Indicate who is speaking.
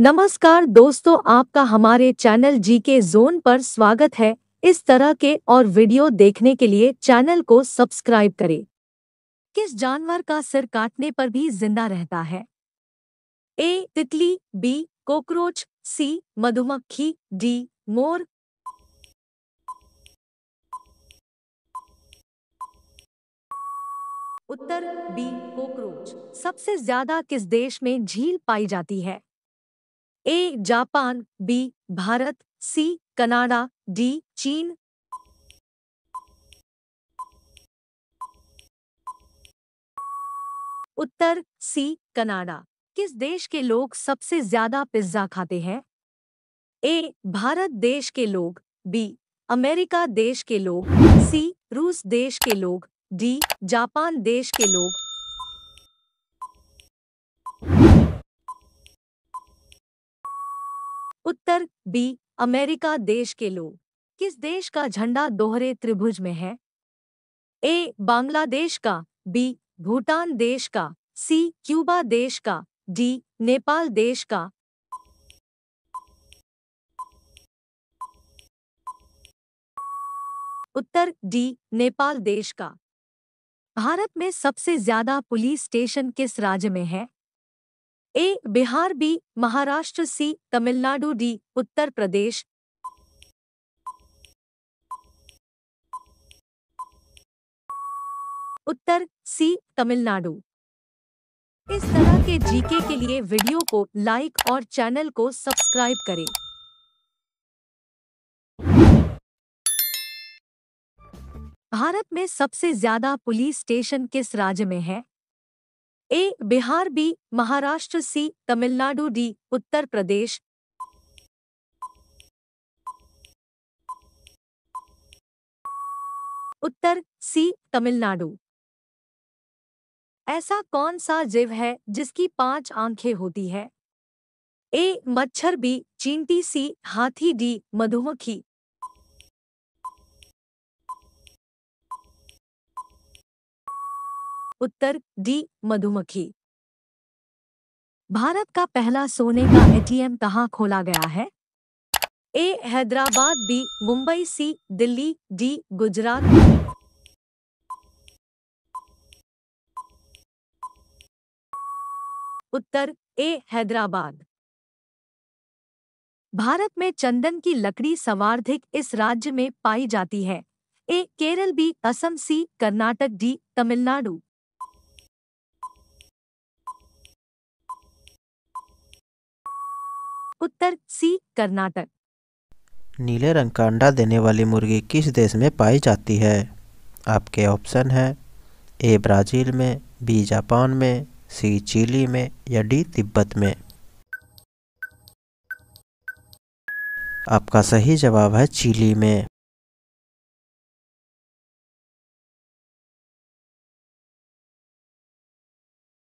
Speaker 1: नमस्कार दोस्तों आपका हमारे चैनल जी के जोन पर स्वागत है इस तरह के और वीडियो देखने के लिए चैनल को सब्सक्राइब करें किस जानवर का सिर काटने पर भी जिंदा रहता है ए तितली बी कॉकरोच सी मधुमक्खी डी मोर उत्तर बी कॉकरोच सबसे ज्यादा किस देश में झील पाई जाती है A Japan B Bharat C Canada D चीन उत्तर सी कनाडा किस देश के लोग सबसे ज्यादा पिज्जा खाते हैं ए भारत देश के लोग बी अमेरिका देश के लोग सी रूस देश के लोग डी जापान देश के लोग उत्तर बी अमेरिका देश के लोग किस देश का झंडा दोहरे त्रिभुज में है ए बांग्लादेश का बी भूटान देश का सी क्यूबा देश का डी नेपाल देश का उत्तर डी नेपाल देश का भारत में सबसे ज्यादा पुलिस स्टेशन किस राज्य में है A Bihar B Maharashtra C Tamil Nadu D Uttar Pradesh उत्तर सी तमिलनाडु इस तरह के जीके के लिए वीडियो को लाइक और चैनल को सब्सक्राइब करें भारत में सबसे ज्यादा पुलिस स्टेशन किस राज्य में है A Bihar B Maharashtra C Tamil Nadu D Uttar Pradesh उत्तर सी तमिलनाडु ऐसा कौन सा जीव है जिसकी पांच आंखें होती है ए मच्छर बी चींटी सी हाथी डी मधुमक्खी उत्तर डी मधुमक्खी भारत का पहला सोने का एटीएम कहां खोला गया है A Hyderabad B Mumbai C Delhi D Gujarat उत्तर ए हैदराबाद भारत में चंदन की लकड़ी सर्वाधिक इस राज्य में पाई जाती है A Kerala B Assam C Karnataka D Tamil Nadu उत्तर सी कर्नाटक नीले रंग का अंडा देने वाली मुर्गी किस देश में पाई जाती है आपके ऑप्शन है ए ब्राज़ील में बी जापान में सी चिली में या डी तिब्बत में आपका सही जवाब है चिली में